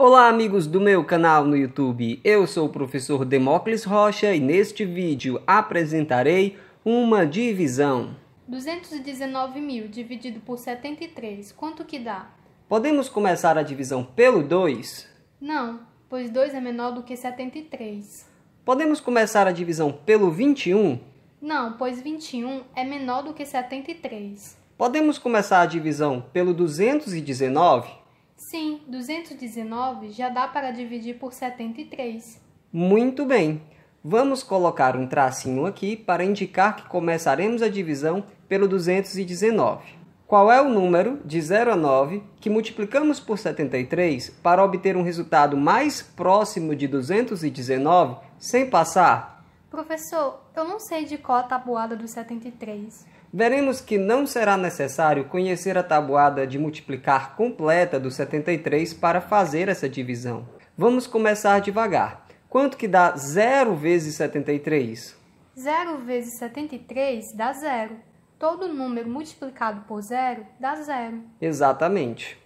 Olá amigos do meu canal no YouTube, eu sou o professor Demócles Rocha e neste vídeo apresentarei uma divisão. 219 mil dividido por 73, quanto que dá? Podemos começar a divisão pelo 2? Não, pois 2 é menor do que 73. Podemos começar a divisão pelo 21? Não, pois 21 é menor do que 73. Podemos começar a divisão pelo 219? Sim, 219 já dá para dividir por 73. Muito bem. Vamos colocar um tracinho aqui para indicar que começaremos a divisão pelo 219. Qual é o número de 0 a 9 que multiplicamos por 73 para obter um resultado mais próximo de 219 sem passar? Professor, eu não sei de qual a tabuada do 73 veremos que não será necessário conhecer a tabuada de multiplicar completa do 73 para fazer essa divisão. Vamos começar devagar. Quanto que dá 0 vezes 73? 0 vezes 73 dá zero. Todo número multiplicado por zero dá zero. Exatamente.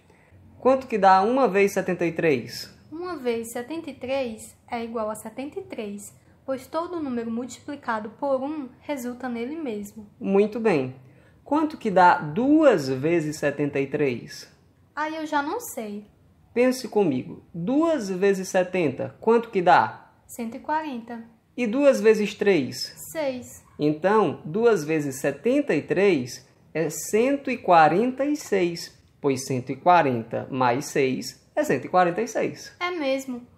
Quanto que dá 1 vez 73? 1 vez 73 é igual a 73 pois todo número multiplicado por 1 resulta nele mesmo. Muito bem. Quanto que dá 2 vezes 73? Aí eu já não sei. Pense comigo. 2 vezes 70, quanto que dá? 140. E 2 vezes 3? 6. Então, 2 vezes 73 é 146, pois 140 mais 6 é 146. É mesmo.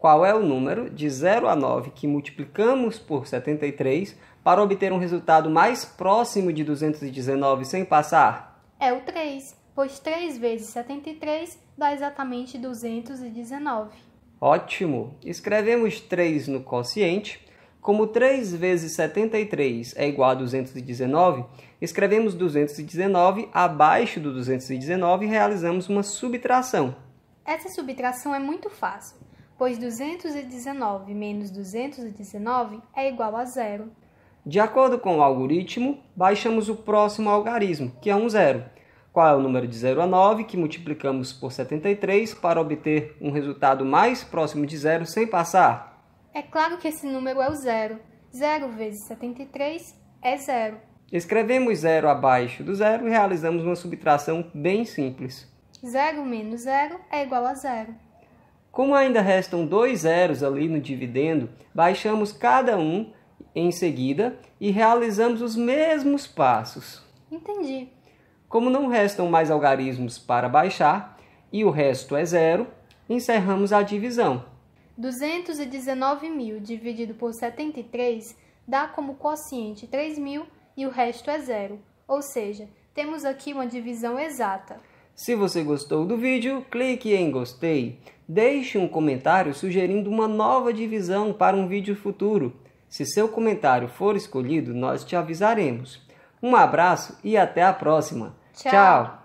qual é o número de 0 a 9 que multiplicamos por 73 para obter um resultado mais próximo de 219 sem passar? É o 3, pois 3 vezes 73 dá exatamente 219. Ótimo! Escrevemos 3 no quociente. Como 3 vezes 73 é igual a 219, escrevemos 219 abaixo do 219 e realizamos uma subtração. Essa subtração é muito fácil pois 219 menos 219 é igual a zero. De acordo com o algoritmo, baixamos o próximo algarismo, que é um zero. Qual é o número de 0 a 9 que multiplicamos por 73 para obter um resultado mais próximo de zero sem passar? É claro que esse número é o zero. 0 vezes 73 é zero. Escrevemos zero abaixo do zero e realizamos uma subtração bem simples. Zero menos zero é igual a zero. Como ainda restam dois zeros ali no dividendo, baixamos cada um em seguida e realizamos os mesmos passos. Entendi. Como não restam mais algarismos para baixar e o resto é zero, encerramos a divisão. 219 mil dividido por 73 dá como quociente 3 mil e o resto é zero. Ou seja, temos aqui uma divisão exata. Se você gostou do vídeo, clique em gostei. Deixe um comentário sugerindo uma nova divisão para um vídeo futuro. Se seu comentário for escolhido, nós te avisaremos. Um abraço e até a próxima. Tchau! Tchau.